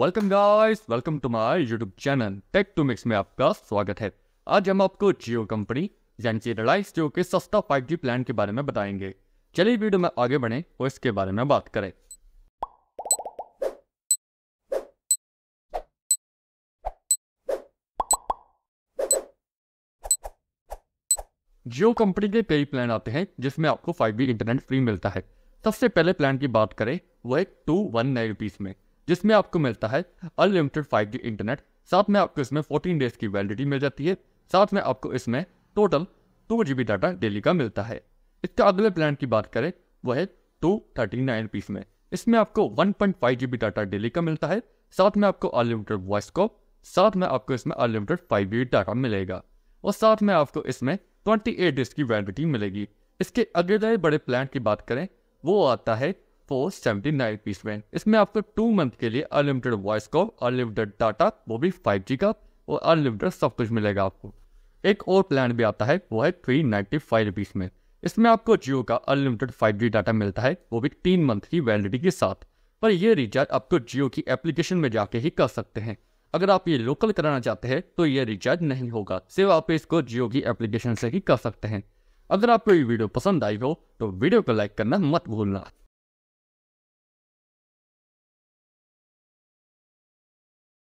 welcome guys welcome to my YouTube channel tech to mix में आपका स्वागत है आज हम आपको जियो कंपनी यानी कि रिलायंस जियो के सस्ता फाइव जी प्लान के बारे में बताएंगे चलिए वीडियो में आगे बढ़े और इसके बारे में बात करें जियो कंपनी के कई प्लान आते हैं जिसमें आपको 5G इंटरनेट फ्री मिलता है सबसे पहले प्लान की बात करें वो है टू वन नाइन रुपीज में जिसमें आपको मिलता है अनलिमिटेड फाइव जी इंटरनेट साथ में आपको इसमें फोर्टीन डेज की वैलिडिटी मिल जाती है साथ में आपको इसमें total two GB data daily डेली का मिलता है इसके अगले प्लान की बात करें वह है टू थर्टी नाइन पीस में इसमें आपको one point five GB data daily डेली का मिलता है साथ में आपको अनलिमिटेड वॉइस को साथ में आपको इसमें अनलिमिटेड फाइव जी डाटा मिलेगा और साथ में आपको इसमें ट्वेंटी एट डेज की वैलिडिटी मिलेगी इसके अगले बड़े प्लान की बात करें वो आता है फोर सेवेंटी नाइन पीस में इसमें आपको टू मंथ के लिए unlimited voice call unlimited data वो भी फाइव जी का और अनलिमिटेड सब कुछ मिलेगा आपको एक और प्लान भी आता है वो है थ्री नाइन्टी फाइव रुपीज़ में इसमें आपको जियो का अनलिमिटेड फाइव जी डाटा मिलता है वो भी तीन मंथ की वैलिडिटी के साथ पर यह रिचार्ज आपको जियो की एप्लीकेशन में जाके ही कर सकते हैं अगर आप ये लोकल कराना चाहते हैं तो ये रिचार्ज नहीं होगा सिर्फ आप इसको जियो की एप्लीकेशन से ही कर सकते हैं अगर आपको ये वीडियो पसंद आई हो तो वीडियो को लाइक करना मत भूलना